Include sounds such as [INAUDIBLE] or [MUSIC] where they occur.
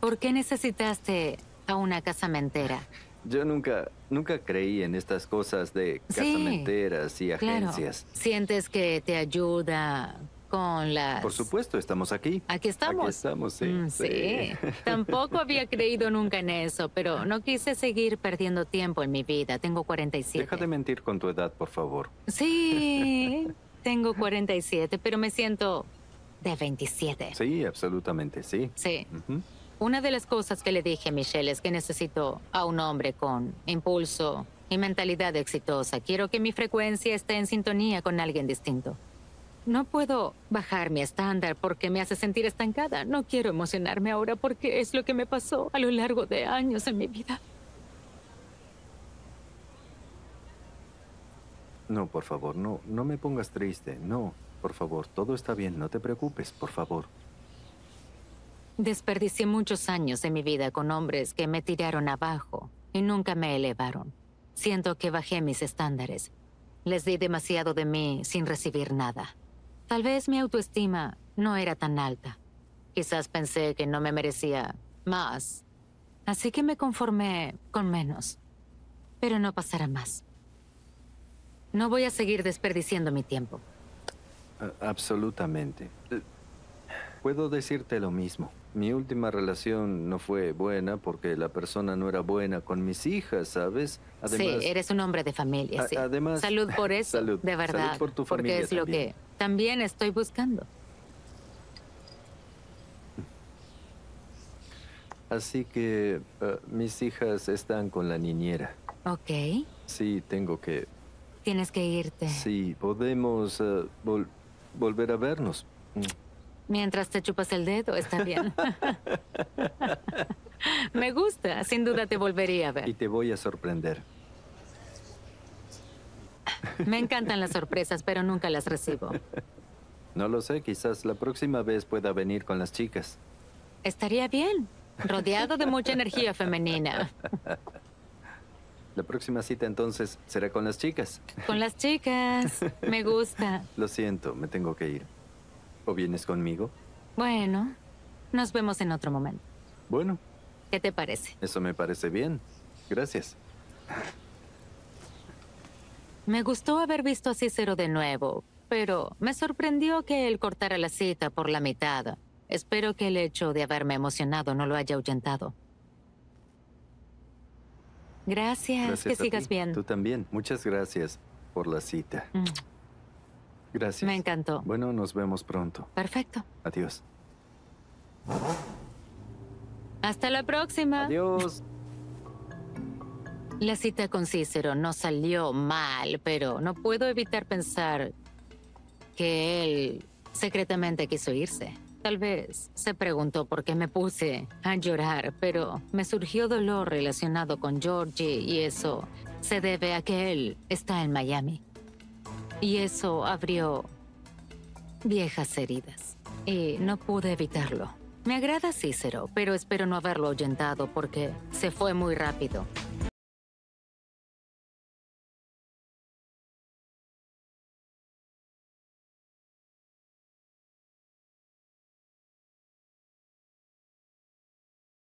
¿Por qué necesitaste a una casamentera? Yo nunca, nunca creí en estas cosas de casamenteras y agencias. ¿Sientes que te ayuda con las... Por supuesto, estamos aquí. Aquí estamos. Aquí estamos, sí, mm, sí. Tampoco [LAUGHS] había creído nunca en eso, pero no quise seguir perdiendo tiempo en mi vida. Tengo 47. Deja de mentir con tu edad, por favor. Sí, [LAUGHS] tengo 47, pero me siento de 27. Sí, absolutamente, sí. Sí. Una de las cosas que le dije a Michelle es que necesito a un hombre con impulso y mentalidad exitosa. Quiero que mi frecuencia esté en sintonía con alguien distinto. No puedo bajar mi estándar porque me hace sentir estancada. No quiero emocionarme ahora porque es lo que me pasó a lo largo de años en mi vida. No, por favor, no, no me pongas triste. No, por favor, todo está bien, no te preocupes, por favor. Desperdicié muchos años de mi vida con hombres que me tiraron abajo y nunca me elevaron. Siento que bajé mis estándares. Les di demasiado de mí sin recibir nada. Tal vez mi autoestima no era tan alta. Quizás pensé que no me merecía más. Así que me conformé con menos. Pero no pasará más. No voy a seguir desperdiciando mi tiempo. absolutamente. Puedo decirte lo mismo. Mi última relación no fue buena porque la persona no era buena con mis hijas, ¿sabes? sí, eres un hombre de familia, sí. Además, salud por [LAUGHS] eso, de verdad. Salud por tu familia porque es lo que también estoy buscando. Así que eh, mis hijas están con la niñera. Ok. Sí, tengo que... Tienes que irte. Sí, podemos eh, volver a vernos. Mientras te chupas el dedo, está bien. [LAUGHS] Me gusta, sin duda te volvería a ver. Y te voy a sorprender. Me encantan las sorpresas, pero nunca las recibo. No lo sé, quizás la próxima vez pueda venir con las chicas. Estaría bien, rodeado de mucha energía femenina. La próxima cita entonces será con las chicas. Con las chicas, me gusta. [LAUGHS] Lo siento, me tengo que ir vienes conmigo? Bueno, nos vemos en otro momento. Bueno. ¿Qué te parece? Eso me parece bien. Gracias. Me gustó haber visto a Cicero de nuevo, pero me sorprendió que él cortara la cita por la mitad. Espero que el hecho de haberme emocionado no lo haya ahuyentado. Gracias, que sigas bien. Tú también. Muchas gracias por la cita. Mm. Gracias. Me encantó. Bueno, nos vemos pronto. Perfecto. Adiós. Hasta la próxima. Adiós. La cita con Cícero no salió mal, pero no puedo evitar pensar que él secretamente quiso irse. Tal vez se preguntó por qué me puse a llorar, pero me surgió dolor relacionado con Georgie y eso se debe a que él está en Miami y eso abrió viejas heridas. Y no pude evitarlo. Me agrada Cícero, pero espero no haberlo ahuyentado porque se fue muy rápido.